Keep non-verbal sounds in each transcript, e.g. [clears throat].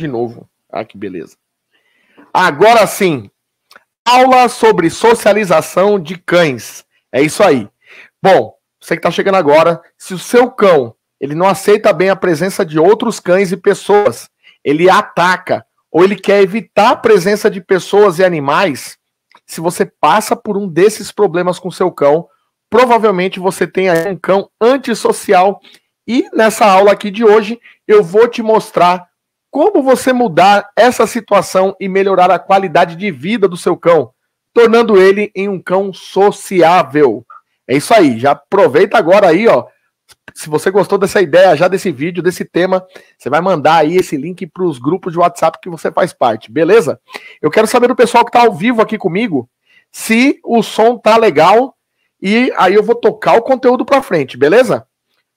de novo. Ah, que beleza. Agora sim, aula sobre socialização de cães. É isso aí. Bom, você que está chegando agora, se o seu cão ele não aceita bem a presença de outros cães e pessoas, ele ataca ou ele quer evitar a presença de pessoas e animais, se você passa por um desses problemas com seu cão, provavelmente você tem aí um cão antissocial. E nessa aula aqui de hoje, eu vou te mostrar como você mudar essa situação e melhorar a qualidade de vida do seu cão, tornando ele em um cão sociável. É isso aí, já aproveita agora aí, ó. Se você gostou dessa ideia, já desse vídeo, desse tema, você vai mandar aí esse link para os grupos de WhatsApp que você faz parte, beleza? Eu quero saber do pessoal que está ao vivo aqui comigo se o som tá legal e aí eu vou tocar o conteúdo para frente, beleza?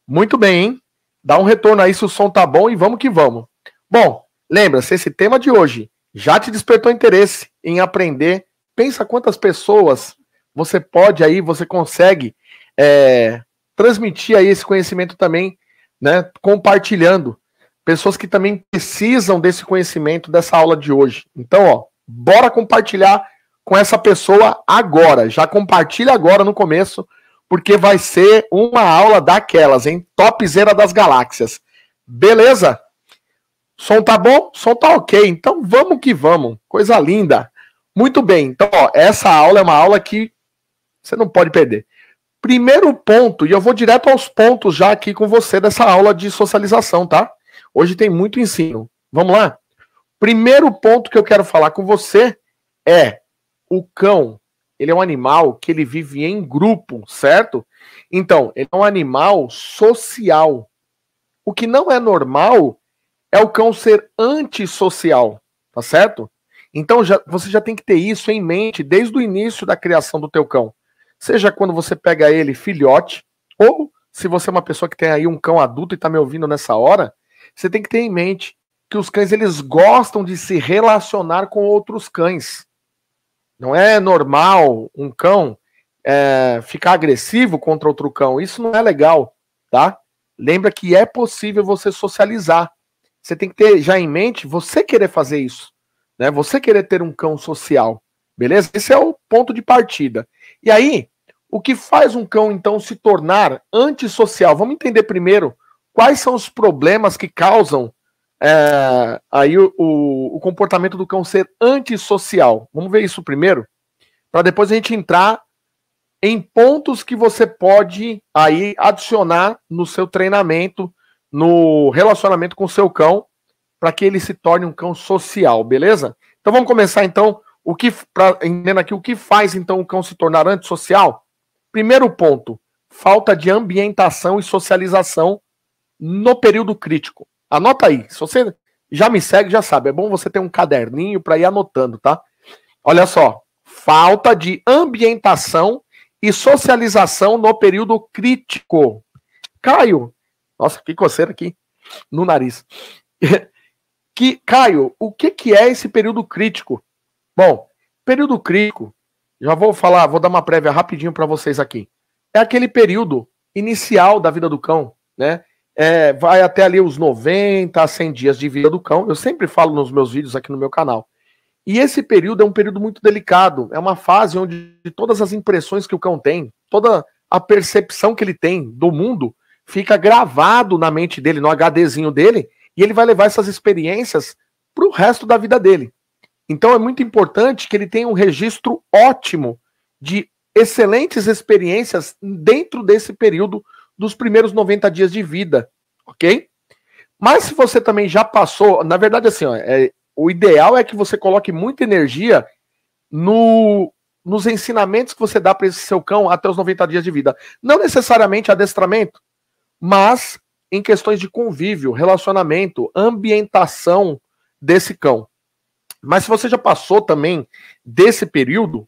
Muito bem, hein? Dá um retorno aí se o som tá bom e vamos que vamos. Bom, lembra-se, esse tema de hoje já te despertou interesse em aprender. Pensa quantas pessoas você pode aí, você consegue é, transmitir aí esse conhecimento também, né? Compartilhando. Pessoas que também precisam desse conhecimento, dessa aula de hoje. Então, ó, bora compartilhar com essa pessoa agora. Já compartilha agora no começo, porque vai ser uma aula daquelas, hein? Topzera das galáxias. Beleza? Som tá bom? Som tá ok. Então vamos que vamos. Coisa linda. Muito bem. Então, ó, essa aula é uma aula que você não pode perder. Primeiro ponto, e eu vou direto aos pontos já aqui com você dessa aula de socialização, tá? Hoje tem muito ensino. Vamos lá? Primeiro ponto que eu quero falar com você é o cão. Ele é um animal que ele vive em grupo, certo? Então, ele é um animal social. O que não é normal é o cão ser antissocial, tá certo? Então já, você já tem que ter isso em mente desde o início da criação do teu cão. Seja quando você pega ele filhote, ou se você é uma pessoa que tem aí um cão adulto e está me ouvindo nessa hora, você tem que ter em mente que os cães eles gostam de se relacionar com outros cães. Não é normal um cão é, ficar agressivo contra outro cão. Isso não é legal, tá? Lembra que é possível você socializar você tem que ter já em mente você querer fazer isso, né? Você querer ter um cão social, beleza? Esse é o ponto de partida. E aí, o que faz um cão então se tornar antissocial? Vamos entender primeiro quais são os problemas que causam é, aí o, o, comportamento do cão ser antissocial. Vamos ver isso primeiro, para depois a gente entrar em pontos que você pode aí adicionar no seu treinamento, no relacionamento com o seu cão para que ele se torne um cão social, beleza? Então vamos começar então o que pra, entendendo aqui o que faz então o cão se tornar antissocial? Primeiro ponto, falta de ambientação e socialização no período crítico. Anota aí, se você já me segue, já sabe, é bom você ter um caderninho para ir anotando, tá? Olha só, falta de ambientação e socialização no período crítico. Caio, nossa, que coceira aqui no nariz. [laughs] que Caio, o que, que é esse período crítico? Bom, período crítico, já vou falar, vou dar uma prévia rapidinho para vocês aqui. É aquele período inicial da vida do cão, né? É, vai até ali os 90, 100 dias de vida do cão. Eu sempre falo nos meus vídeos aqui no meu canal. E esse período é um período muito delicado. É uma fase onde todas as impressões que o cão tem, toda a percepção que ele tem do mundo, fica gravado na mente dele, no HDzinho dele, e ele vai levar essas experiências para o resto da vida dele. Então é muito importante que ele tenha um registro ótimo de excelentes experiências dentro desse período dos primeiros 90 dias de vida, ok? Mas se você também já passou, na verdade, assim, ó, é, o ideal é que você coloque muita energia no, nos ensinamentos que você dá para esse seu cão até os 90 dias de vida. Não necessariamente adestramento, mas em questões de convívio, relacionamento, ambientação desse cão. Mas se você já passou também desse período,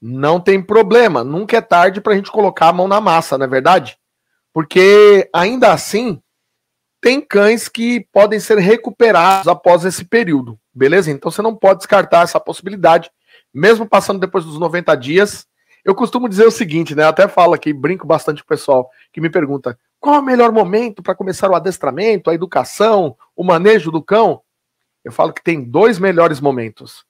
não tem problema. Nunca é tarde para a gente colocar a mão na massa, não é verdade? Porque ainda assim, tem cães que podem ser recuperados após esse período, beleza? Então você não pode descartar essa possibilidade, mesmo passando depois dos 90 dias. Eu costumo dizer o seguinte, né? Eu até falo aqui, brinco bastante com o pessoal que me pergunta: qual é o melhor momento para começar o adestramento, a educação, o manejo do cão? Eu falo que tem dois melhores momentos.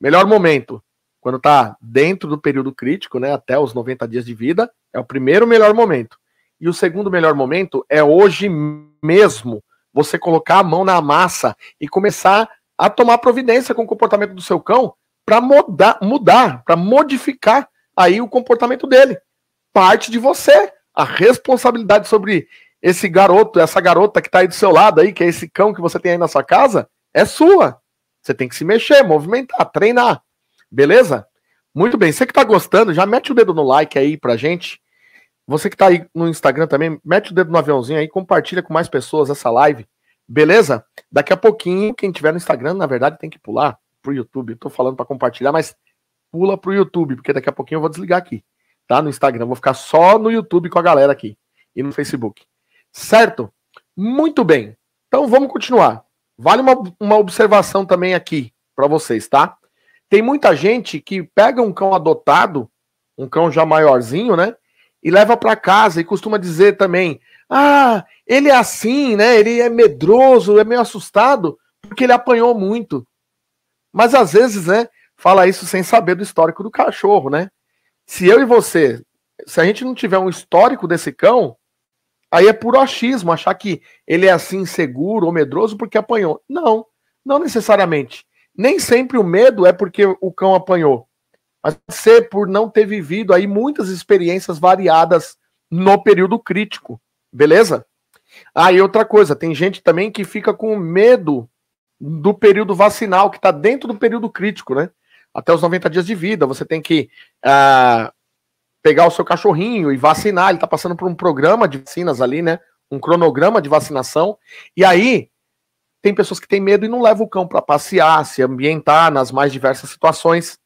Melhor momento, quando está dentro do período crítico, né, até os 90 dias de vida, é o primeiro melhor momento. E o segundo melhor momento é hoje mesmo você colocar a mão na massa e começar a tomar providência com o comportamento do seu cão para mudar, mudar para modificar aí o comportamento dele. Parte de você a responsabilidade sobre esse garoto, essa garota que está aí do seu lado aí, que é esse cão que você tem aí na sua casa, é sua. Você tem que se mexer, movimentar, treinar. Beleza? Muito bem. Você que está gostando, já mete o dedo no like aí pra gente. Você que está aí no Instagram também, mete o dedo no aviãozinho aí, compartilha com mais pessoas essa live. Beleza? Daqui a pouquinho, quem tiver no Instagram, na verdade, tem que pular pro YouTube. Estou falando para compartilhar, mas pula pro YouTube, porque daqui a pouquinho eu vou desligar aqui tá? No Instagram. Vou ficar só no YouTube com a galera aqui e no Facebook. Certo? Muito bem. Então vamos continuar. Vale uma, uma observação também aqui para vocês, tá? Tem muita gente que pega um cão adotado, um cão já maiorzinho, né? E leva para casa e costuma dizer também: ah, ele é assim, né? Ele é medroso, é meio assustado, porque ele apanhou muito. Mas às vezes, né? Fala isso sem saber do histórico do cachorro, né? se eu e você, se a gente não tiver um histórico desse cão, aí é puro achismo, achar que ele é assim seguro ou medroso porque apanhou. Não, não necessariamente. Nem sempre o medo é porque o cão apanhou. Mas ser por não ter vivido aí muitas experiências variadas no período crítico, beleza? Aí ah, outra coisa, tem gente também que fica com medo do período vacinal, que está dentro do período crítico, né? até os 90 dias de vida. Você tem que uh, pegar o seu cachorrinho e vacinar. Ele está passando por um programa de vacinas ali, né? Um cronograma de vacinação. E aí tem pessoas que têm medo e não levam o cão para passear, se ambientar nas mais diversas situações.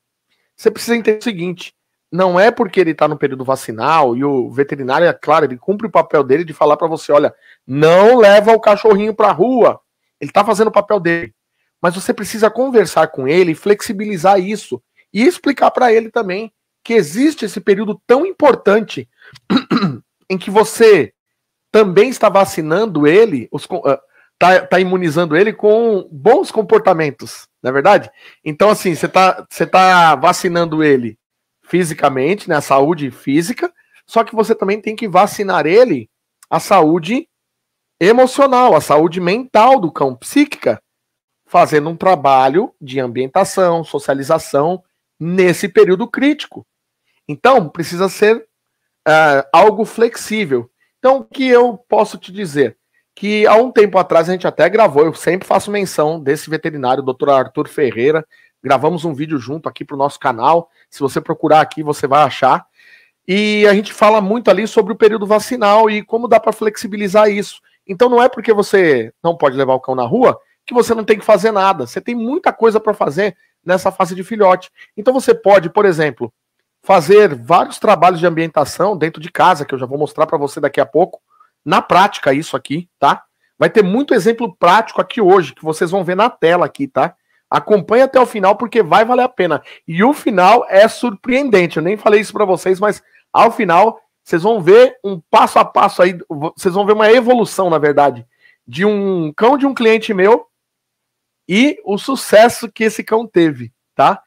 Você precisa entender o seguinte: não é porque ele está no período vacinal e o veterinário, é claro, ele cumpre o papel dele de falar para você, olha, não leva o cachorrinho para rua. Ele está fazendo o papel dele mas você precisa conversar com ele, flexibilizar isso e explicar para ele também que existe esse período tão importante [clears throat] em que você também está vacinando ele, está ah, tá imunizando ele com bons comportamentos, não é verdade? Então, assim, você está você tá vacinando ele fisicamente, né, a saúde física, só que você também tem que vacinar ele a saúde emocional, a saúde mental do cão, psíquica, fazendo um trabalho de ambientação, socialização nesse período crítico. Então, precisa ser uh, algo flexível. Então, o que eu posso te dizer? Que há um tempo atrás a gente até gravou, eu sempre faço menção desse veterinário, Dr. Arthur Ferreira. Gravamos um vídeo junto aqui para o nosso canal. Se você procurar aqui, você vai achar. E a gente fala muito ali sobre o período vacinal e como dá para flexibilizar isso. Então não é porque você não pode levar o cão na rua que você não tem que fazer nada. Você tem muita coisa para fazer nessa fase de filhote. Então você pode, por exemplo, fazer vários trabalhos de ambientação dentro de casa, que eu já vou mostrar para você daqui a pouco. Na prática, isso aqui, tá? Vai ter muito exemplo prático aqui hoje, que vocês vão ver na tela aqui, tá? Acompanhe até o final, porque vai valer a pena. E o final é surpreendente. Eu nem falei isso para vocês, mas ao final vocês vão ver um passo a passo aí, vocês vão ver uma evolução, na verdade, de um cão de um cliente meu e o sucesso que esse cão teve, tá?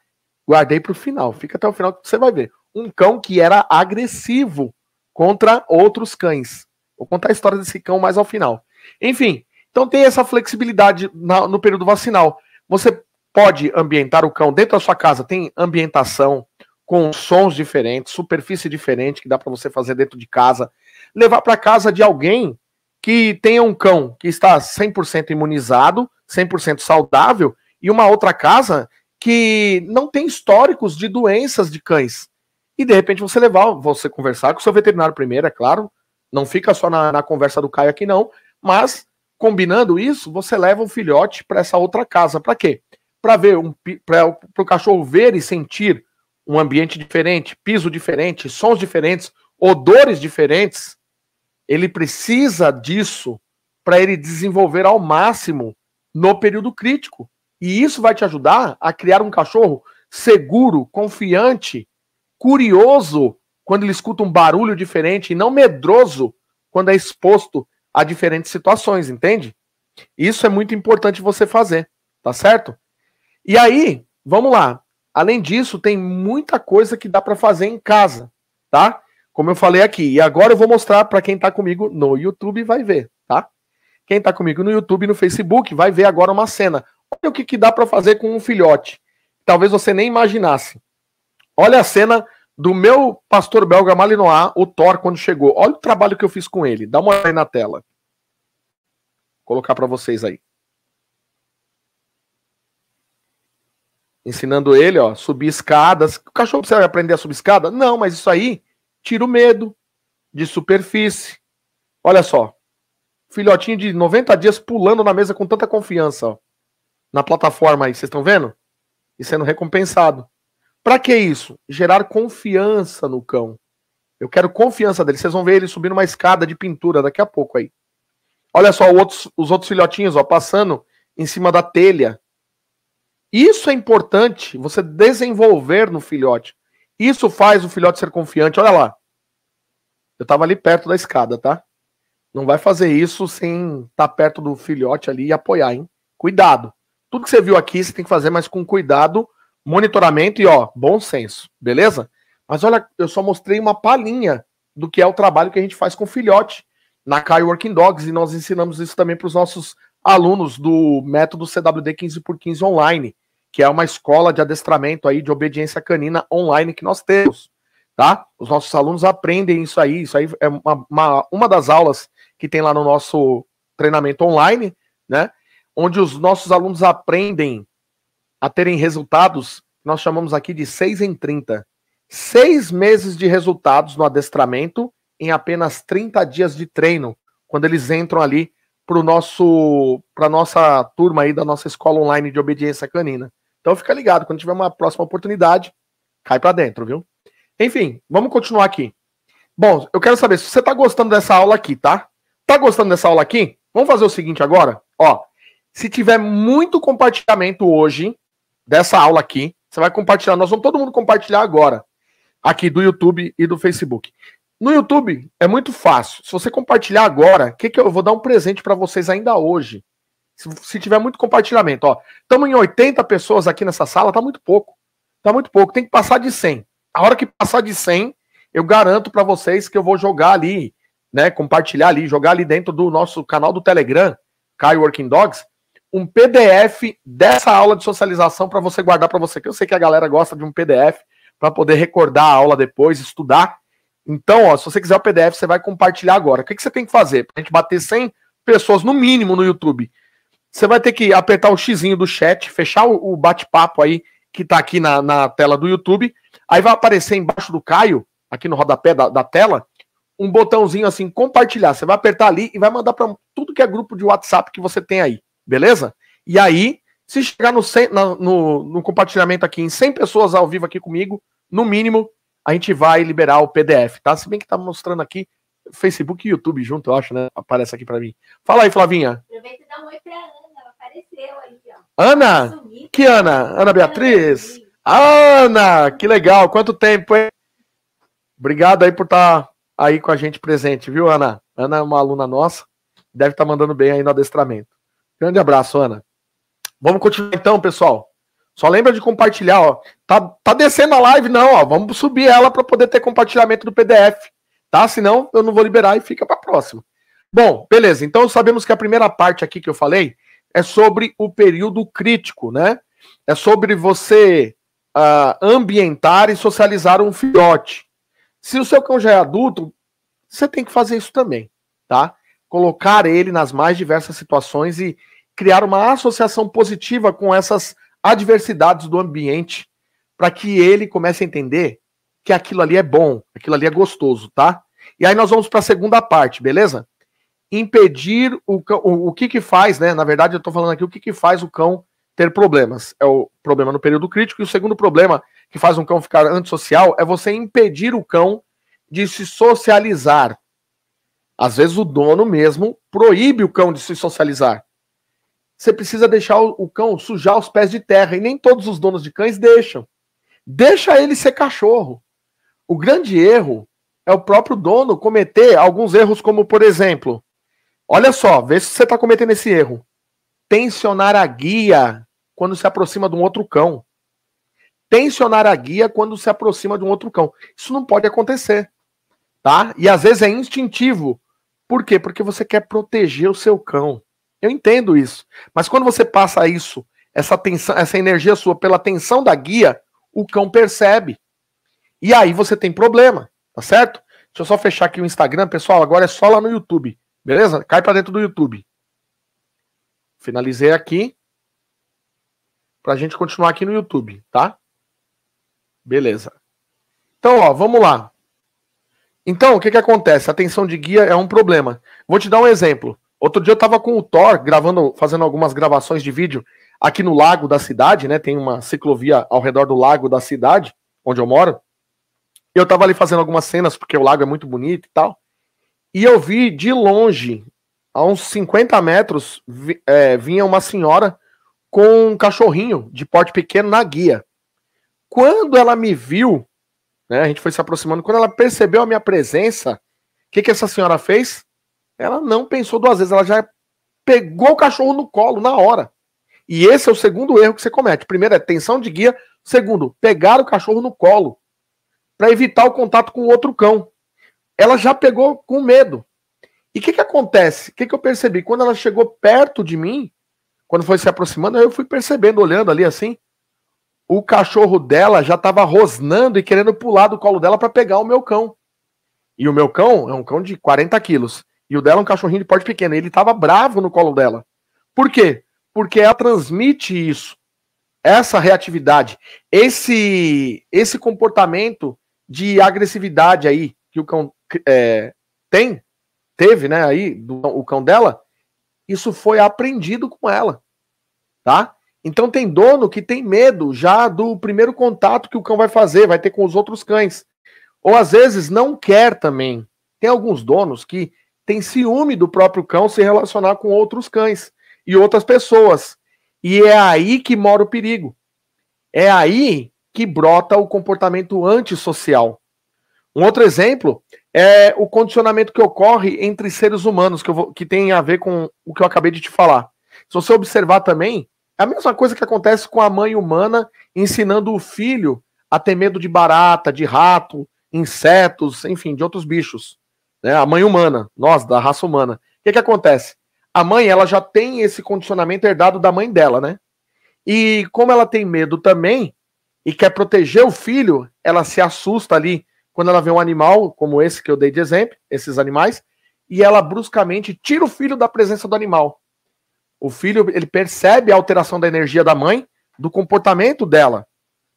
Guardei para o final. Fica até o final que você vai ver. Um cão que era agressivo contra outros cães. Vou contar a história desse cão mais ao final. Enfim, então tem essa flexibilidade na, no período vacinal. Você pode ambientar o cão dentro da sua casa, tem ambientação com sons diferentes, superfície diferente que dá para você fazer dentro de casa. Levar para casa de alguém que tenha um cão que está 100% imunizado, 100% saudável e uma outra casa que não tem históricos de doenças de cães. E de repente você levar, você conversar com o seu veterinário primeiro, é claro, não fica só na, na conversa do Caio aqui não, mas combinando isso, você leva o filhote para essa outra casa. Para quê? Para ver um para o cachorro ver e sentir um ambiente diferente, piso diferente, sons diferentes, odores diferentes. Ele precisa disso para ele desenvolver ao máximo no período crítico. E isso vai te ajudar a criar um cachorro seguro, confiante, curioso quando ele escuta um barulho diferente e não medroso quando é exposto a diferentes situações, entende? Isso é muito importante você fazer, tá certo? E aí, vamos lá. Além disso, tem muita coisa que dá para fazer em casa, tá? Como eu falei aqui. E agora eu vou mostrar para quem está comigo no YouTube vai ver. Quem está comigo no YouTube e no Facebook vai ver agora uma cena. Olha o que, que dá para fazer com um filhote. Talvez você nem imaginasse. Olha a cena do meu pastor belga Malinois, o Thor, quando chegou. Olha o trabalho que eu fiz com ele. Dá uma olhada aí na tela. Vou colocar para vocês aí. Ensinando ele, ó, subir escadas. O cachorro precisa aprender a subir escada? Não, mas isso aí tira o medo de superfície. Olha só filhotinho de 90 dias pulando na mesa com tanta confiança, ó, na plataforma aí, vocês estão vendo? E sendo recompensado. Para que isso? Gerar confiança no cão. Eu quero confiança dele. Vocês vão ver ele subindo uma escada de pintura daqui a pouco aí. Olha só outros, os outros filhotinhos, ó, passando em cima da telha. Isso é importante, você desenvolver no filhote. Isso faz o filhote ser confiante. Olha lá. Eu tava ali perto da escada, tá? Não vai fazer isso sem estar tá perto do filhote ali e apoiar, hein? Cuidado. Tudo que você viu aqui, você tem que fazer, mas com cuidado, monitoramento e, ó, bom senso, beleza? Mas olha, eu só mostrei uma palhinha do que é o trabalho que a gente faz com filhote na Kai Working Dogs e nós ensinamos isso também para os nossos alunos do método CWD 15x15 online, que é uma escola de adestramento aí de obediência canina online que nós temos, tá? Os nossos alunos aprendem isso aí, isso aí é uma, uma, uma das aulas que tem lá no nosso treinamento online, né? Onde os nossos alunos aprendem a terem resultados, nós chamamos aqui de 6 em 30. Seis meses de resultados no adestramento em apenas 30 dias de treino, quando eles entram ali para nosso para nossa turma aí da nossa escola online de obediência canina. Então fica ligado, quando tiver uma próxima oportunidade, cai para dentro, viu? Enfim, vamos continuar aqui. Bom, eu quero saber se você está gostando dessa aula aqui, tá? Tá gostando dessa aula aqui? Vamos fazer o seguinte agora? Ó, se tiver muito compartilhamento hoje dessa aula aqui, você vai compartilhar. Nós vamos todo mundo compartilhar agora, aqui do YouTube e do Facebook. No YouTube é muito fácil. Se você compartilhar agora, que que eu, vou dar um presente para vocês ainda hoje. Se, se, tiver muito compartilhamento, ó, estamos em 80 pessoas aqui nessa sala, tá muito pouco. Tá muito pouco, tem que passar de 100. A hora que passar de 100, eu garanto para vocês que eu vou jogar ali né, compartilhar ali, jogar ali dentro do nosso canal do Telegram, Caio Working Dogs, um PDF dessa aula de socialização para você guardar para você, que eu sei que a galera gosta de um PDF para poder recordar a aula depois, estudar. Então, ó, se você quiser o PDF, você vai compartilhar agora. O que, que você tem que fazer? Para a gente bater 100 pessoas no mínimo no YouTube, você vai ter que apertar o xizinho do chat, fechar o, bate-papo aí que está aqui na, na, tela do YouTube. Aí vai aparecer embaixo do Caio, aqui no rodapé da, da tela, um botãozinho assim, compartilhar. Você vai apertar ali e vai mandar para tudo que é grupo de WhatsApp que você tem aí, beleza? E aí, se chegar no, 100, no, no compartilhamento aqui em 100 pessoas ao vivo aqui comigo, no mínimo, a gente vai liberar o PDF, tá? Se bem que tá mostrando aqui Facebook e YouTube junto, eu acho, né? Aparece aqui para mim. Fala aí, Flavinha. Aproveita e dá um oi pra Ana, ela apareceu aí, ó. Ana? Que Ana? Ana Beatriz? Ana, Ana, que legal, quanto tempo, hein? Obrigado aí por estar tá aí com a gente presente, viu, Ana? Ana é uma aluna nossa, deve estar tá mandando bem aí no adestramento. Grande abraço, Ana. Vamos continuar então, pessoal. Só lembra de compartilhar, ó. Tá, tá descendo a live, não, ó. Vamos subir ela para poder ter compartilhamento do PDF, tá? Senão eu não vou liberar e fica para próxima. Bom, beleza. Então sabemos que a primeira parte aqui que eu falei é sobre o período crítico, né? É sobre você uh, ambientar e socializar um filhote. Se o seu cão já é adulto, você tem que fazer isso também, tá? Colocar ele nas mais diversas situações e criar uma associação positiva com essas adversidades do ambiente, para que ele comece a entender que aquilo ali é bom, aquilo ali é gostoso, tá? E aí nós vamos para a segunda parte, beleza? Impedir o cão, o, o que que faz, né? Na verdade, eu estou falando aqui o que que faz o cão ter problemas. É o problema no período crítico e o segundo problema que faz um cão ficar antissocial é você impedir o cão de se socializar. Às vezes o dono mesmo proíbe o cão de se socializar. Você precisa deixar o cão sujar os pés de terra e nem todos os donos de cães deixam. Deixa ele ser cachorro. O grande erro é o próprio dono cometer alguns erros, como por exemplo, olha só, vê se você está cometendo esse erro. Tensionar a guia quando se aproxima de um outro cão tensionar a guia quando se aproxima de um outro cão. Isso não pode acontecer, tá? E às vezes é instintivo. Por quê? Porque você quer proteger o seu cão. Eu entendo isso. Mas quando você passa isso, essa tensão, essa energia sua pela tensão da guia, o cão percebe. E aí você tem problema, tá certo? Deixa eu só fechar aqui o Instagram, pessoal. Agora é só lá no YouTube, beleza? Cai para dentro do YouTube. Finalizei aqui. Pra gente continuar aqui no YouTube, tá? Beleza. Então, ó, vamos lá. Então, o que, que acontece? A tensão de guia é um problema. Vou te dar um exemplo. Outro dia eu estava com o Thor gravando, fazendo algumas gravações de vídeo aqui no lago da cidade, né? Tem uma ciclovia ao redor do lago da cidade, onde eu moro. Eu estava ali fazendo algumas cenas, porque o lago é muito bonito e tal. E eu vi de longe, a uns 50 metros, vi, é, vinha uma senhora com um cachorrinho de porte pequeno na guia quando ela me viu, né, a gente foi se aproximando, quando ela percebeu a minha presença, o que, que essa senhora fez? Ela não pensou duas vezes, ela já pegou o cachorro no colo na hora. E esse é o segundo erro que você comete. Primeiro é tensão de guia. Segundo, pegar o cachorro no colo para evitar o contato com outro cão. Ela já pegou com medo. E o que, que acontece? O que, que eu percebi? Quando ela chegou perto de mim, quando foi se aproximando, eu fui percebendo, olhando ali assim o cachorro dela já estava rosnando e querendo pular do colo dela para pegar o meu cão. E o meu cão é um cão de 40 quilos. E o dela é um cachorrinho de porte pequeno. ele estava bravo no colo dela. Por quê? Porque ela transmite isso. Essa reatividade. Esse, esse comportamento de agressividade aí que o cão é, tem, teve, né, aí, do, o cão dela, isso foi aprendido com ela, tá? Então tem dono que tem medo já do primeiro contato que o cão vai fazer, vai ter com os outros cães. Ou às vezes não quer também. Tem alguns donos que têm ciúme do próprio cão se relacionar com outros cães e outras pessoas. E é aí que mora o perigo. É aí que brota o comportamento antissocial. Um outro exemplo é o condicionamento que ocorre entre seres humanos, que, vou, que tem a ver com o que eu acabei de te falar. Se você observar também, é a mesma coisa que acontece com a mãe humana ensinando o filho a ter medo de barata, de rato, insetos, enfim, de outros bichos. Né? A mãe humana, nós, da raça humana. O que, que acontece? A mãe, ela já tem esse condicionamento herdado da mãe dela, né? E como ela tem medo também e quer proteger o filho, ela se assusta ali quando ela vê um animal como esse que eu dei de exemplo, esses animais, e ela bruscamente tira o filho da presença do animal. O filho, ele percebe a alteração da energia da mãe, do comportamento dela.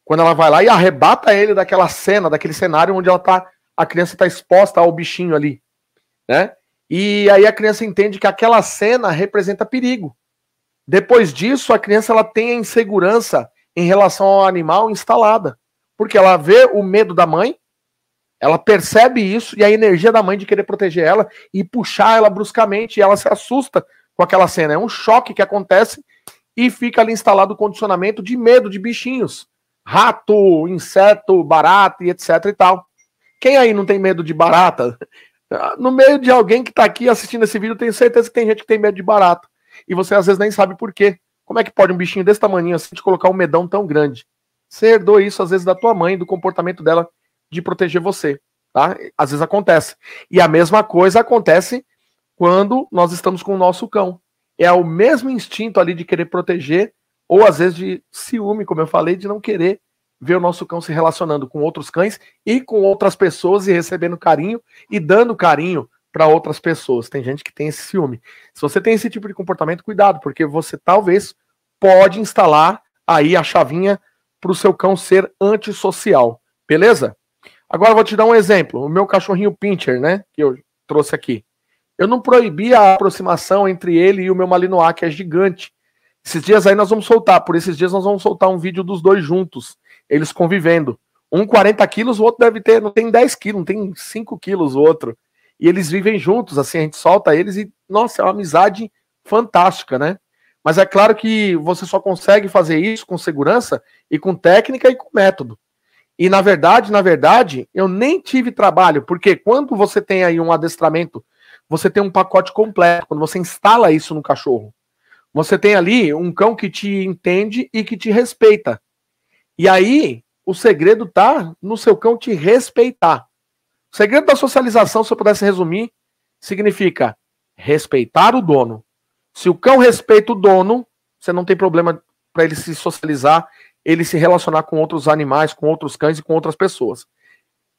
Quando ela vai lá e arrebata ele daquela cena, daquele cenário onde ela tá, a criança está exposta ao bichinho ali, né? E aí a criança entende que aquela cena representa perigo. Depois disso, a criança ela tem a insegurança em relação ao animal instalada, porque ela vê o medo da mãe, ela percebe isso e a energia da mãe de querer proteger ela e puxar ela bruscamente, e ela se assusta com aquela cena. É um choque que acontece e fica ali instalado o condicionamento de medo de bichinhos. Rato, inseto, barata e etc e tal. Quem aí não tem medo de barata? Ah, no meio de alguém que está aqui assistindo esse vídeo, tenho certeza que tem gente que tem medo de barata. E você às vezes nem sabe por quê. Como é que pode um bichinho desse tamanho assim te colocar um medão tão grande? Você herdou isso às vezes da tua mãe, do comportamento dela de proteger você, tá? Às vezes acontece. E a mesma coisa acontece quando nós estamos com o nosso cão. É o mesmo instinto ali de querer proteger, ou às vezes de ciúme, como eu falei, de não querer ver o nosso cão se relacionando com outros cães e com outras pessoas e recebendo carinho e dando carinho para outras pessoas. Tem gente que tem esse ciúme. Se você tem esse tipo de comportamento, cuidado, porque você talvez pode instalar aí a chavinha para o seu cão ser antissocial, beleza? Agora eu vou te dar um exemplo. O meu cachorrinho Pincher, né? Que eu trouxe aqui. Eu não proibi a aproximação entre ele e o meu Malinois, que é gigante. Esses dias aí nós vamos soltar, por esses dias nós vamos soltar um vídeo dos dois juntos, eles convivendo. Um 40 quilos, o outro deve ter, não tem 10 quilos, não tem 5 quilos o outro. E eles vivem juntos, assim, a gente solta eles e, nossa, é uma amizade fantástica, né? Mas é claro que você só consegue fazer isso com segurança e com técnica e com método. E na verdade, na verdade, eu nem tive trabalho, porque quando você tem aí um adestramento você tem um pacote completo. Quando você instala isso no cachorro, você tem ali um cão que te entende e que te respeita. E aí, o segredo tá no seu cão te respeitar. O segredo da socialização, se eu pudesse resumir, significa respeitar o dono. Se o cão respeita o dono, você não tem problema para ele se socializar, ele se relacionar com outros animais, com outros cães e com outras pessoas.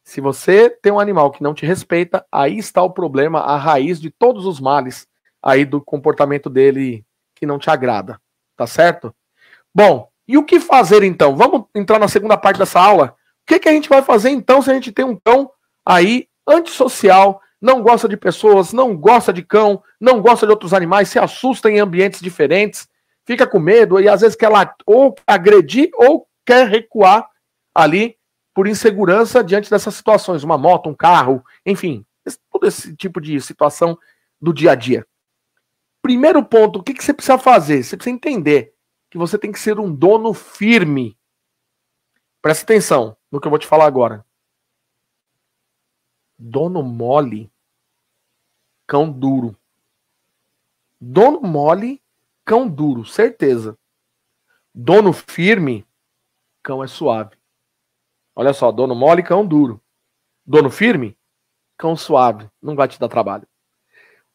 Se você tem um animal que não te respeita, aí está o problema, a raiz de todos os males aí do comportamento dele que não te agrada, tá certo? Bom, e o que fazer então? Vamos entrar na segunda parte dessa aula. O que, que a gente vai fazer então se a gente tem um cão aí antissocial, não gosta de pessoas, não gosta de cão, não gosta de outros animais, se assusta em ambientes diferentes, fica com medo e às vezes quer ou agredir ou quer recuar ali por insegurança diante dessas situações, uma moto, um carro, enfim, esse, todo esse tipo de situação do dia a dia. Primeiro ponto, o que, que você precisa fazer? Você precisa entender que você tem que ser um dono firme. Presta atenção no que eu vou te falar agora. Dono mole, cão duro. Dono mole, cão duro, certeza. Dono firme, cão é suave. Olha só, dono mole, cão duro. Dono firme, cão suave. Não vai te dar trabalho.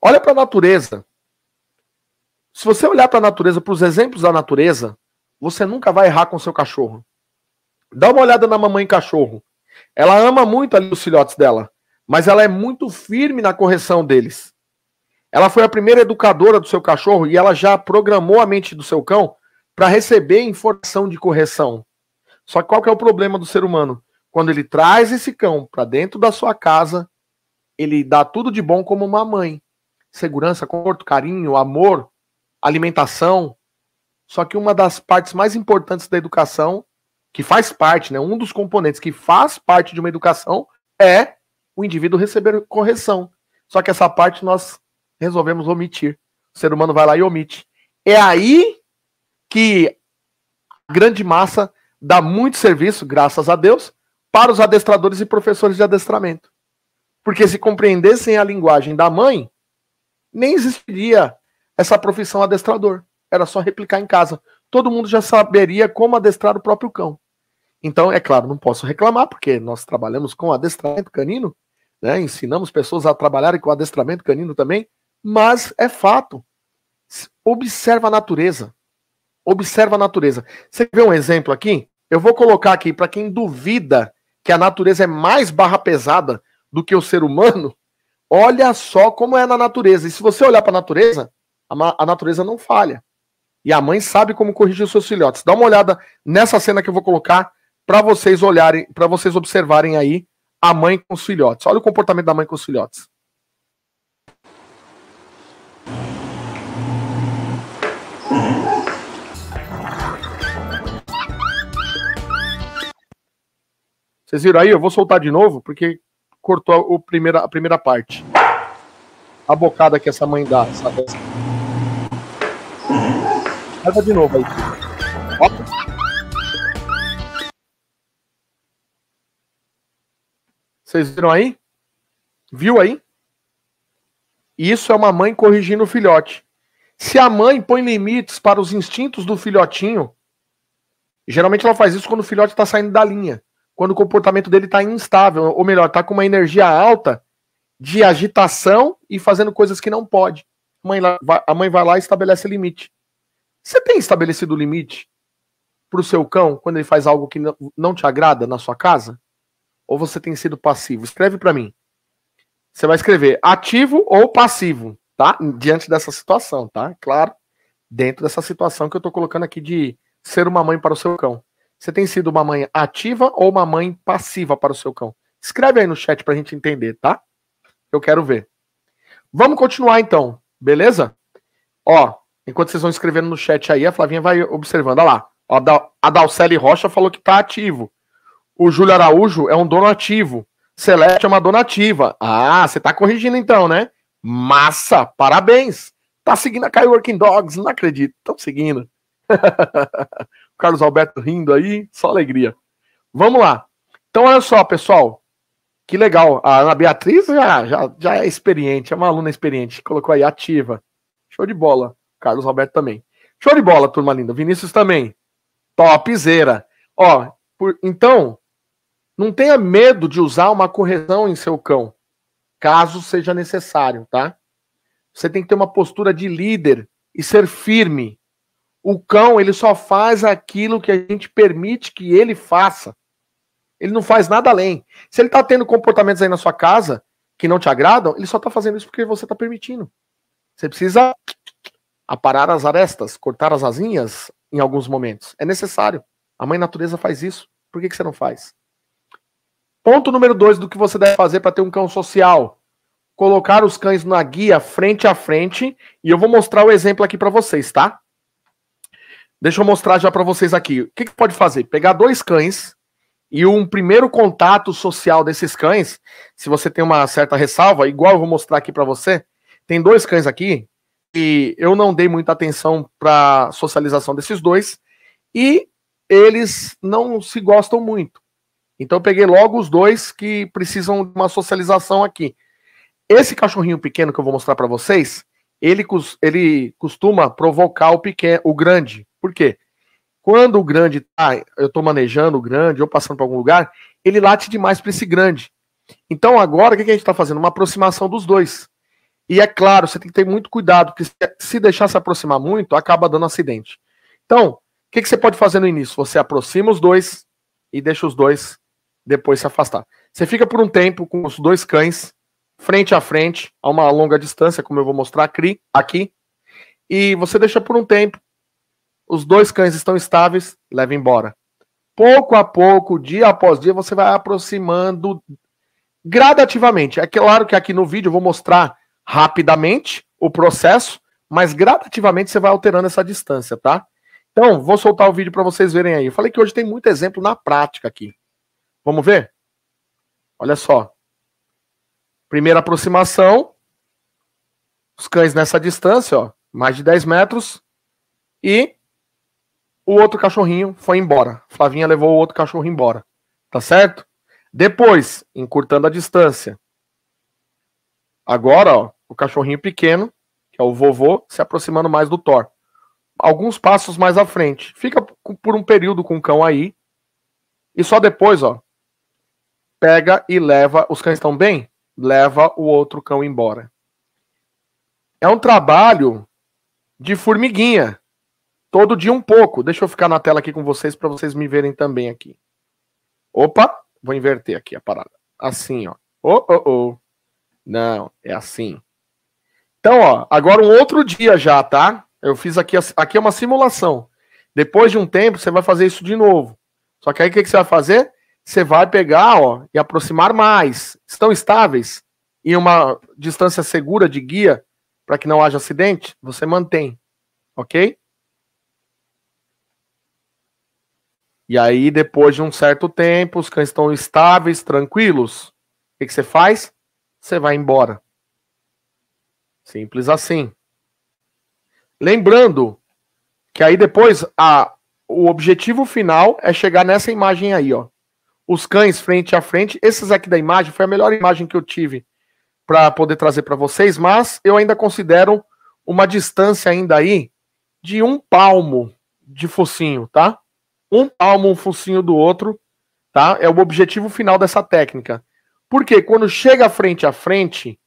Olha para a natureza. Se você olhar para a natureza, para os exemplos da natureza, você nunca vai errar com seu cachorro. Dá uma olhada na mamãe cachorro. Ela ama muito ali os filhotes dela, mas ela é muito firme na correção deles. Ela foi a primeira educadora do seu cachorro e ela já programou a mente do seu cão para receber informação de correção. Só que qual que é o problema do ser humano? Quando ele traz esse cão para dentro da sua casa, ele dá tudo de bom como uma mãe. Segurança, conforto, carinho, amor, alimentação. Só que uma das partes mais importantes da educação, que faz parte, né, um dos componentes que faz parte de uma educação é o indivíduo receber correção. Só que essa parte nós resolvemos omitir. O ser humano vai lá e omite. É aí que a grande massa dá muito serviço, graças a Deus, para os adestradores e professores de adestramento. Porque se compreendessem a linguagem da mãe, nem existiria essa profissão adestrador. Era só replicar em casa. Todo mundo já saberia como adestrar o próprio cão. Então, é claro, não posso reclamar, porque nós trabalhamos com adestramento canino, né? ensinamos pessoas a trabalharem com adestramento canino também, mas é fato. Observa a natureza. Observa a natureza. Você vê um exemplo aqui? Eu vou colocar aqui para quem duvida que a natureza é mais barra pesada do que o ser humano, olha só como é na natureza. E se você olhar para a natureza, a natureza não falha. E a mãe sabe como corrigir os seus filhotes. Dá uma olhada nessa cena que eu vou colocar para vocês olharem, para vocês observarem aí a mãe com os filhotes. Olha o comportamento da mãe com os filhotes. Vocês viram aí? Eu vou soltar de novo, porque cortou o primeira, a primeira parte. A bocada que essa mãe dá, sabe? de novo aí. Ó. Vocês viram aí? Viu aí? Isso é uma mãe corrigindo o filhote. Se a mãe põe limites para os instintos do filhotinho, geralmente ela faz isso quando o filhote está saindo da linha quando o comportamento dele está instável, ou melhor, está com uma energia alta de agitação e fazendo coisas que não pode. A mãe, lá, a mãe vai lá e estabelece limite. Você tem estabelecido limite para o seu cão quando ele faz algo que não te agrada na sua casa? Ou você tem sido passivo? Escreve para mim. Você vai escrever ativo ou passivo, tá? Diante dessa situação, tá? Claro, dentro dessa situação que eu estou colocando aqui de ser uma mãe para o seu cão. Você tem sido uma mãe ativa ou uma mãe passiva para o seu cão? Escreve aí no chat para a gente entender, tá? Eu quero ver. Vamos continuar então, beleza? Ó, enquanto vocês vão escrevendo no chat aí, a Flavinha vai observando. Olha lá. A Dalceli Rocha falou que está ativo. O Júlio Araújo é um dono ativo. Celeste é uma dona ativa. Ah, você está corrigindo então, né? Massa, parabéns. Tá seguindo a Kai Working Dogs, não acredito. Estão seguindo. [laughs] Carlos Alberto rindo aí, só alegria. Vamos lá. Então, olha só, pessoal. Que legal. A Ana Beatriz já, já, já é experiente, é uma aluna experiente. Colocou aí ativa. Show de bola. Carlos Alberto também. Show de bola, turma linda. Vinícius também. Topzera. Ó, por, então, não tenha medo de usar uma correção em seu cão, caso seja necessário, tá? Você tem que ter uma postura de líder e ser firme. O cão, ele só faz aquilo que a gente permite que ele faça. Ele não faz nada além. Se ele está tendo comportamentos aí na sua casa que não te agradam, ele só está fazendo isso porque você está permitindo. Você precisa aparar as arestas, cortar as asinhas em alguns momentos. É necessário. A mãe natureza faz isso. Por que, que você não faz? Ponto número dois do que você deve fazer para ter um cão social colocar os cães na guia frente a frente e eu vou mostrar o exemplo aqui para vocês, tá? Deixa eu mostrar já para vocês aqui. O que, que pode fazer? Pegar dois cães e um primeiro contato social desses cães, se você tem uma certa ressalva, igual eu vou mostrar aqui para você, tem dois cães aqui e eu não dei muita atenção para socialização desses dois e eles não se gostam muito. Então eu peguei logo os dois que precisam de uma socialização aqui. Esse cachorrinho pequeno que eu vou mostrar para vocês, ele, ele costuma provocar o pequeno, o grande. Por quê? Quando o grande tá, eu estou manejando o grande ou passando para algum lugar, ele late demais para esse grande. Então agora o que, a gente está fazendo? Uma aproximação dos dois. E é claro, você tem que ter muito cuidado, porque se deixar se aproximar muito, acaba dando acidente. Então, o que, que você pode fazer no início? Você aproxima os dois e deixa os dois depois se afastar. Você fica por um tempo com os dois cães frente a frente, a uma longa distância, como eu vou mostrar aqui, e você deixa por um tempo os dois cães estão estáveis, leva embora. Pouco a pouco, dia após dia, você vai aproximando gradativamente. É claro que aqui no vídeo eu vou mostrar rapidamente o processo, mas gradativamente você vai alterando essa distância, tá? Então, vou soltar o vídeo para vocês verem aí. Eu falei que hoje tem muito exemplo na prática aqui. Vamos ver? Olha só. Primeira aproximação. Os cães nessa distância, ó, mais de 10 metros. E o outro cachorrinho foi embora. Flavinha levou o outro cachorro embora. Tá certo? Depois, encurtando a distância. Agora, ó, o cachorrinho pequeno, que é o vovô, se aproximando mais do Thor. Alguns passos mais à frente. Fica por um período com o cão aí. E só depois, ó. Pega e leva. Os cães estão bem? Leva o outro cão embora. É um trabalho de formiguinha. Todo dia um pouco. Deixa eu ficar na tela aqui com vocês para vocês me verem também aqui. Opa, vou inverter aqui a parada. Assim, ó. Oh, oh, oh. Não, é assim. Então, ó, agora um outro dia já, tá? Eu fiz aqui, aqui é uma simulação. Depois de um tempo, você vai fazer isso de novo. Só que aí o que, que você vai fazer? Você vai pegar, ó, e aproximar mais. Estão estáveis? Em uma distância segura de guia, para que não haja acidente, você mantém. Ok? E aí, depois de um certo tempo, os cães estão estáveis, tranquilos. O que, que você faz? Você vai embora. Simples assim. Lembrando que aí depois a, o objetivo final é chegar nessa imagem aí, ó. Os cães frente a frente. Esses aqui da imagem foi a melhor imagem que eu tive para poder trazer para vocês, mas eu ainda considero uma distância ainda aí de um palmo de focinho, tá? um palmo, um focinho do outro, tá? É o objetivo final dessa técnica. Porque quando chega frente a frente,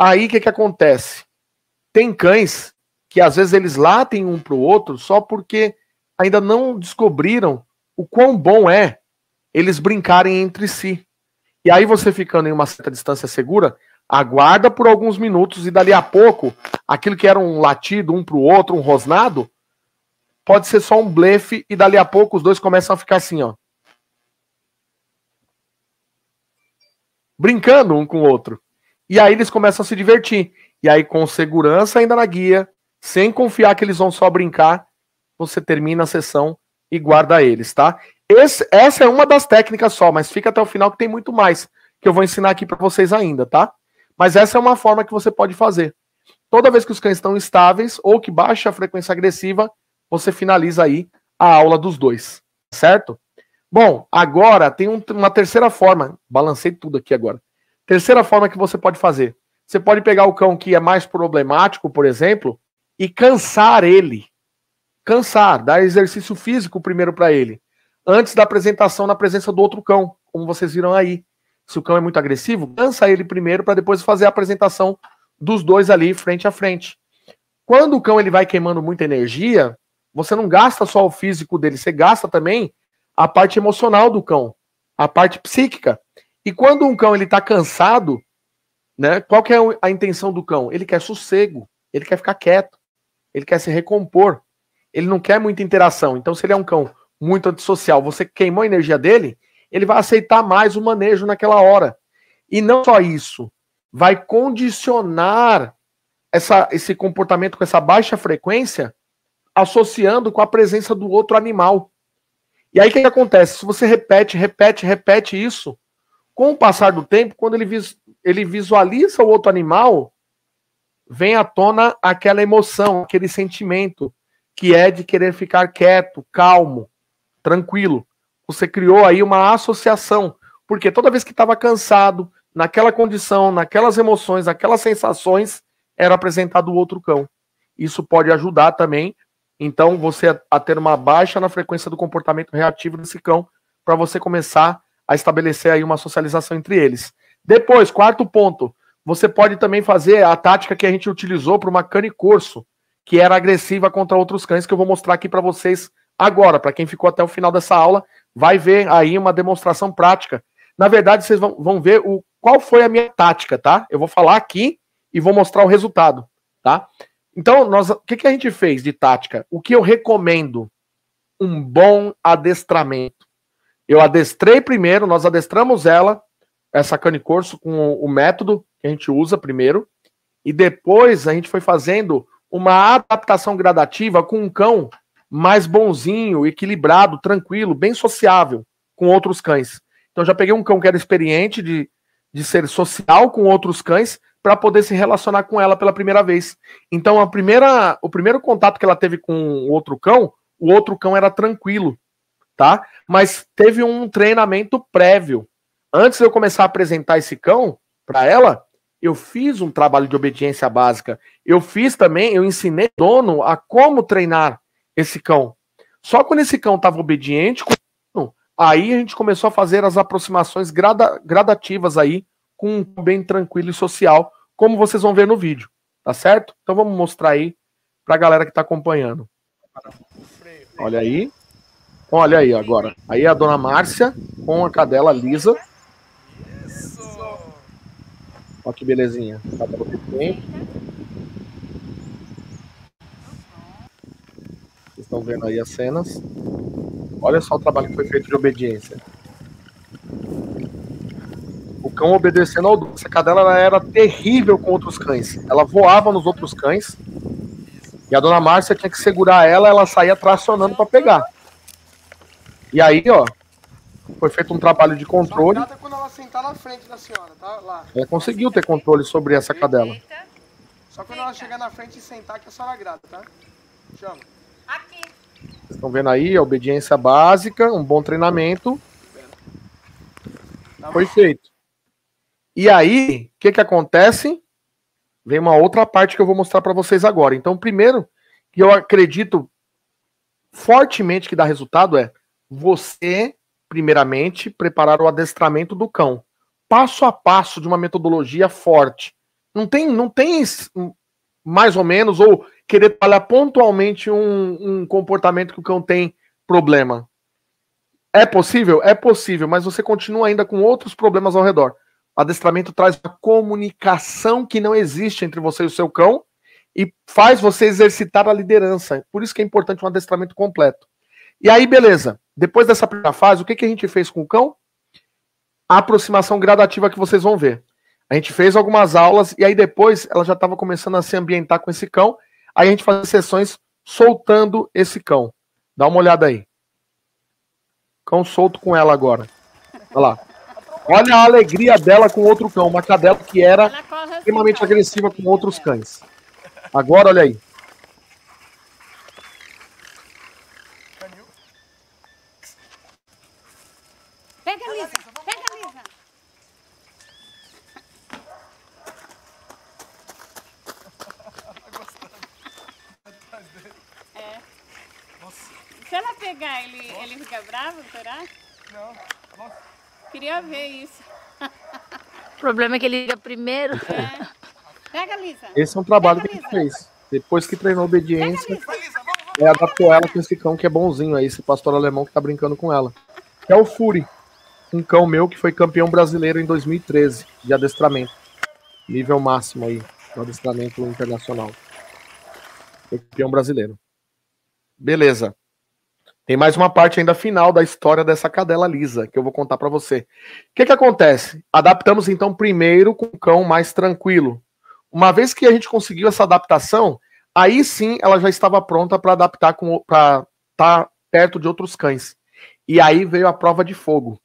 aí o que, que acontece? Tem cães que às vezes eles latem um para o outro só porque ainda não descobriram o quão bom é eles brincarem entre si. E aí você ficando em uma certa distância segura, aguarda por alguns minutos e dali a pouco, aquilo que era um latido um para o outro, um rosnado, pode ser só um blefe e dali a pouco os dois começam a ficar assim, ó. Brincando um com o outro. E aí eles começam a se divertir. E aí, com segurança ainda na guia, sem confiar que eles vão só brincar, você termina a sessão e guarda eles, tá? Esse, essa é uma das técnicas só, mas fica até o final que tem muito mais que eu vou ensinar aqui para vocês ainda, tá? Mas essa é uma forma que você pode fazer. Toda vez que os cães estão estáveis ou que baixa a frequência agressiva, você finaliza aí a aula dos dois, certo? Bom, agora tem um, uma terceira forma. Balancei tudo aqui agora. Terceira forma que você pode fazer. Você pode pegar o cão que é mais problemático, por exemplo, e cansar ele. Cansar, dar exercício físico primeiro para ele, antes da apresentação na presença do outro cão, como vocês viram aí. Se o cão é muito agressivo, cansa ele primeiro para depois fazer a apresentação dos dois ali frente a frente. Quando o cão ele vai queimando muita energia, você não gasta só o físico dele, você gasta também a parte emocional do cão, a parte psíquica. E quando um cão ele tá cansado, né? Qual que é a intenção do cão? Ele quer sossego, ele quer ficar quieto, ele quer se recompor. Ele não quer muita interação. Então se ele é um cão muito antissocial, você queimou a energia dele, ele vai aceitar mais o manejo naquela hora. E não só isso, vai condicionar essa, esse comportamento com essa baixa frequência associando com a presença do outro animal. E aí o que, que acontece? Se você repete, repete, repete isso, com o passar do tempo, quando ele, vis ele visualiza o outro animal, vem à tona aquela emoção, aquele sentimento que é de querer ficar quieto, calmo, tranquilo. Você criou aí uma associação, porque toda vez que estava cansado, naquela condição, naquelas emoções, naquelas sensações, era apresentado o outro cão. Isso pode ajudar também então, você a ter uma baixa na frequência do comportamento reativo desse cão, para você começar a estabelecer aí uma socialização entre eles. Depois, quarto ponto, você pode também fazer a tática que a gente utilizou para uma corso, que era agressiva contra outros cães, que eu vou mostrar aqui para vocês agora. Para quem ficou até o final dessa aula, vai ver aí uma demonstração prática. Na verdade, vocês vão, vão ver o, qual foi a minha tática, tá? Eu vou falar aqui e vou mostrar o resultado, tá? Então, nós, o que, que a gente fez de tática? O que eu recomendo? Um bom adestramento. Eu adestrei primeiro, nós adestramos ela, essa corso, com o método que a gente usa primeiro, e depois a gente foi fazendo uma adaptação gradativa com um cão mais bonzinho, equilibrado, tranquilo, bem sociável com outros cães. Então já peguei um cão que era experiente de, de ser social com outros cães para poder se relacionar com ela pela primeira vez. Então, a primeira, o primeiro contato que ela teve com o outro cão, o outro cão era tranquilo, tá? Mas teve um treinamento prévio. Antes de eu começar a apresentar esse cão para ela, eu fiz um trabalho de obediência básica. Eu fiz também, eu ensinei o dono a como treinar esse cão. Só quando esse cão estava obediente, aí a gente começou a fazer as aproximações gradativas aí com um bem tranquilo e social, como vocês vão ver no vídeo, tá certo? Então vamos mostrar aí para a galera que está acompanhando. Olha aí. Olha aí agora. Aí a dona Márcia com a cadela lisa. Olha que belezinha. Cadela tá pequena. Vocês estão vendo aí as cenas. Olha só o trabalho que foi feito de obediência. O cão obedecendo ao dono. Essa cadela era terrível com outros cães. Ela voava nos outros cães. E a dona Márcia tinha que segurar ela, ela saía tracionando para pegar. E aí, ó, foi feito um trabalho de controle. quando ela sentar na frente da senhora, tá? Lá. Ela conseguiu ter controle sobre essa cadela. Só quando ela chegar na frente e sentar que a senhora grata, tá? Chama. Aqui. Vocês estão vendo aí, a obediência básica, um bom treinamento. Tá foi feito. E aí, o que, que acontece? Vem uma outra parte que eu vou mostrar para vocês agora. Então, primeiro, que eu acredito fortemente que dá resultado é você, primeiramente, preparar o adestramento do cão. Passo a passo de uma metodologia forte. Não tem, não tem mais ou menos, ou querer falar pontualmente um, um comportamento que o cão tem problema. É possível? É possível, mas você continua ainda com outros problemas ao redor. Adestramento traz a comunicação que não existe entre você e o seu cão e faz você exercitar a liderança. Por isso que é importante um adestramento completo. E aí, beleza. Depois dessa primeira fase, o que, que a gente fez com o cão? A aproximação gradativa que vocês vão ver. A gente fez algumas aulas e aí depois ela já estava começando a se ambientar com esse cão. Aí a gente faz sessões soltando esse cão. Dá uma olhada aí. Cão solto com ela agora. Olha lá. Olha a alegria dela com outro cão, uma cadela que era assim, extremamente agressiva com outros cães. Agora, olha aí. Pega a pega a É. Se ela pegar, ele, ele fica bravo, será? Não, nossa. Queria ver isso. O problema é que ele liga primeiro. É. Pega, Lisa. Esse é um trabalho Pega, que ele fez. Depois que treinou obediência, Pega, é, adaptou ela com esse cão que é bonzinho aí, esse pastor alemão que tá brincando com ela. Que é o Fury, um cão meu que foi campeão brasileiro em 2013 de adestramento. Nível máximo aí, no adestramento internacional. Campeão brasileiro. Beleza. Tem mais uma parte ainda final da história dessa cadela lisa, que eu vou contar para você. O que, que acontece? Adaptamos então primeiro com o cão mais tranquilo. Uma vez que a gente conseguiu essa adaptação, aí sim ela já estava pronta para adaptar com para estar tá perto de outros cães. E aí veio a prova de fogo.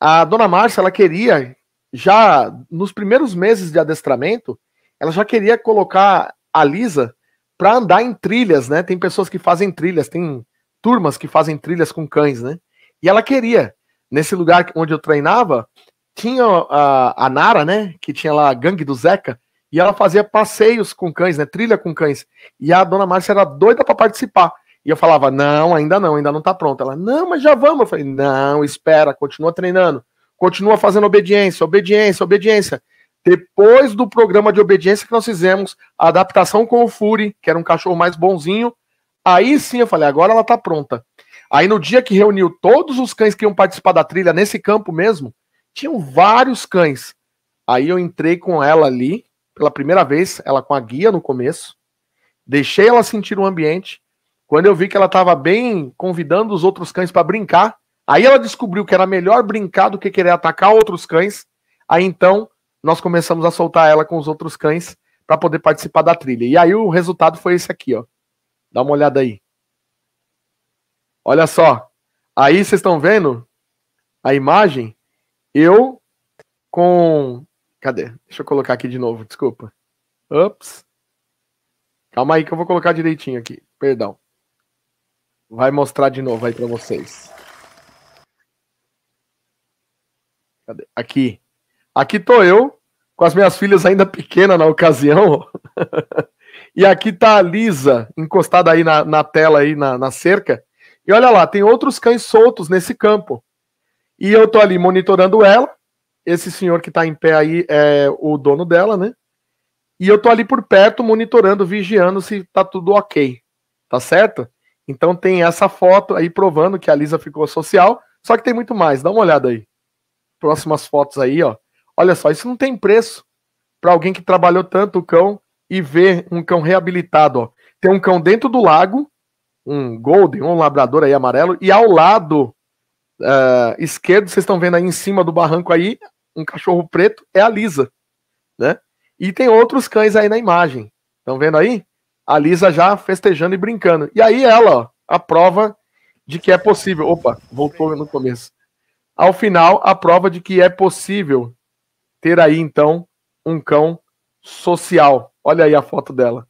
A dona Márcia, ela queria já nos primeiros meses de adestramento, ela já queria colocar a Lisa para andar em trilhas, né? Tem pessoas que fazem trilhas, tem turmas que fazem trilhas com cães, né? E ela queria. Nesse lugar onde eu treinava, tinha a, a Nara, né? Que tinha lá a gangue do Zeca. E ela fazia passeios com cães, né? Trilha com cães. E a dona Márcia era doida para participar. E eu falava, não, ainda não, ainda não tá pronta. Ela, não, mas já vamos. Eu falei, não, espera, continua treinando. Continua fazendo obediência, obediência, obediência. Depois do programa de obediência que nós fizemos, a adaptação com o Fury, que era um cachorro mais bonzinho, Aí sim eu falei, agora ela tá pronta. Aí no dia que reuniu todos os cães que iam participar da trilha, nesse campo mesmo, tinham vários cães. Aí eu entrei com ela ali, pela primeira vez, ela com a guia no começo. Deixei ela sentir o ambiente. Quando eu vi que ela estava bem convidando os outros cães para brincar, aí ela descobriu que era melhor brincar do que querer atacar outros cães. Aí então nós começamos a soltar ela com os outros cães para poder participar da trilha. E aí o resultado foi esse aqui, ó. Dá uma olhada aí. Olha só. Aí vocês estão vendo a imagem? Eu com. Cadê? Deixa eu colocar aqui de novo, desculpa. Ups. Calma aí que eu vou colocar direitinho aqui. Perdão. Vai mostrar de novo aí para vocês. Cadê? Aqui. Aqui tô eu, com as minhas filhas ainda pequenas na ocasião. [laughs] E aqui tá a Lisa, encostada aí na, na tela, aí na, na cerca. E olha lá, tem outros cães soltos nesse campo. E eu tô ali monitorando ela. Esse senhor que tá em pé aí é o dono dela, né? E eu tô ali por perto monitorando, vigiando se tá tudo ok. Tá certo? Então tem essa foto aí provando que a Lisa ficou social. Só que tem muito mais, dá uma olhada aí. Próximas fotos aí, ó. Olha só, isso não tem preço para alguém que trabalhou tanto o cão e ver um cão reabilitado. Ó. Tem um cão dentro do lago, um golden, um labrador aí amarelo, e ao lado uh, esquerdo, vocês estão vendo aí em cima do barranco aí, um cachorro preto, é a Lisa, né? E tem outros cães aí na imagem. Estão vendo aí? A Lisa já festejando e brincando. E aí ela, ó, a prova de que é possível. Opa, voltou no começo. Ao final, a prova de que é possível ter aí, então, um cão social, Olha aí a foto dela.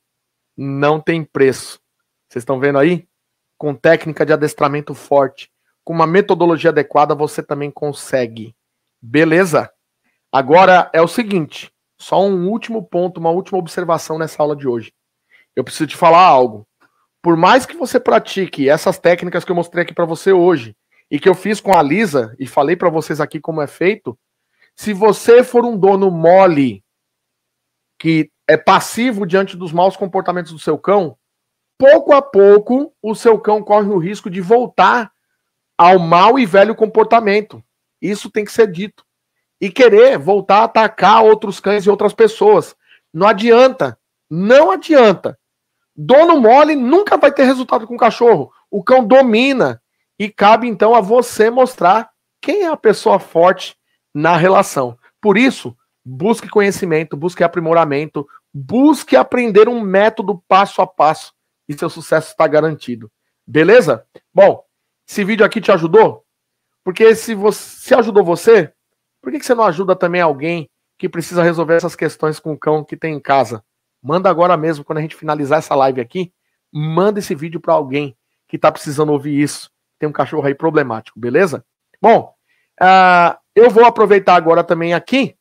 Não tem preço. Vocês estão vendo aí? Com técnica de adestramento forte, com uma metodologia adequada, você também consegue. Beleza? Agora é o seguinte, só um último ponto, uma última observação nessa aula de hoje. Eu preciso te falar algo. Por mais que você pratique essas técnicas que eu mostrei aqui para você hoje e que eu fiz com a Lisa e falei para vocês aqui como é feito, se você for um dono mole que é passivo diante dos maus comportamentos do seu cão, pouco a pouco o seu cão corre o risco de voltar ao mau e velho comportamento. Isso tem que ser dito. E querer voltar a atacar outros cães e outras pessoas. Não adianta. Não adianta. Dono mole nunca vai ter resultado com o cachorro. O cão domina. E cabe então a você mostrar quem é a pessoa forte na relação. Por isso, busque conhecimento, busque aprimoramento, Busque aprender um método passo a passo e seu sucesso está garantido. Beleza? Bom, esse vídeo aqui te ajudou? Porque se, você, se ajudou você, por que, que você não ajuda também alguém que precisa resolver essas questões com o cão que tem em casa? Manda agora mesmo, quando a gente finalizar essa live aqui, manda esse vídeo para alguém que está precisando ouvir isso. Tem um cachorro aí problemático, beleza? Bom, uh, eu vou aproveitar agora também aqui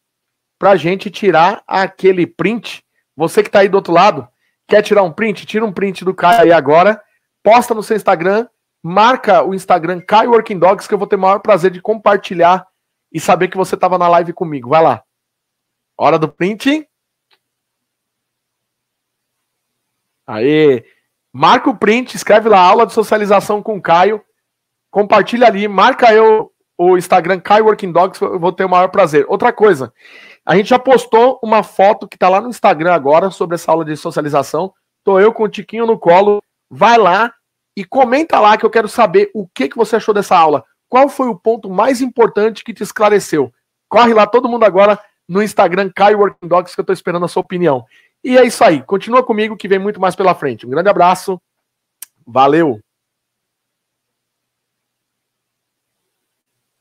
para gente tirar aquele print você que está aí do outro lado, quer tirar um print? Tira um print do Caio aí agora, posta no seu Instagram, marca o Instagram Caio Working Dogs, que eu vou ter o maior prazer de compartilhar e saber que você estava na live comigo. Vai lá. Hora do print. Aí, marca o print, escreve lá aula de socialização com o Caio, compartilha ali, marca eu o Instagram Caio Working Dogs, eu vou ter o maior prazer. Outra coisa, a gente já postou uma foto que está lá no Instagram agora sobre essa aula de socialização. Estou eu com o Tiquinho no colo. Vai lá e comenta lá que eu quero saber o que, que você achou dessa aula. Qual foi o ponto mais importante que te esclareceu? Corre lá todo mundo agora no Instagram Caio Working Docs que eu estou esperando a sua opinião. E é isso aí. Continua comigo que vem muito mais pela frente. Um grande abraço. Valeu!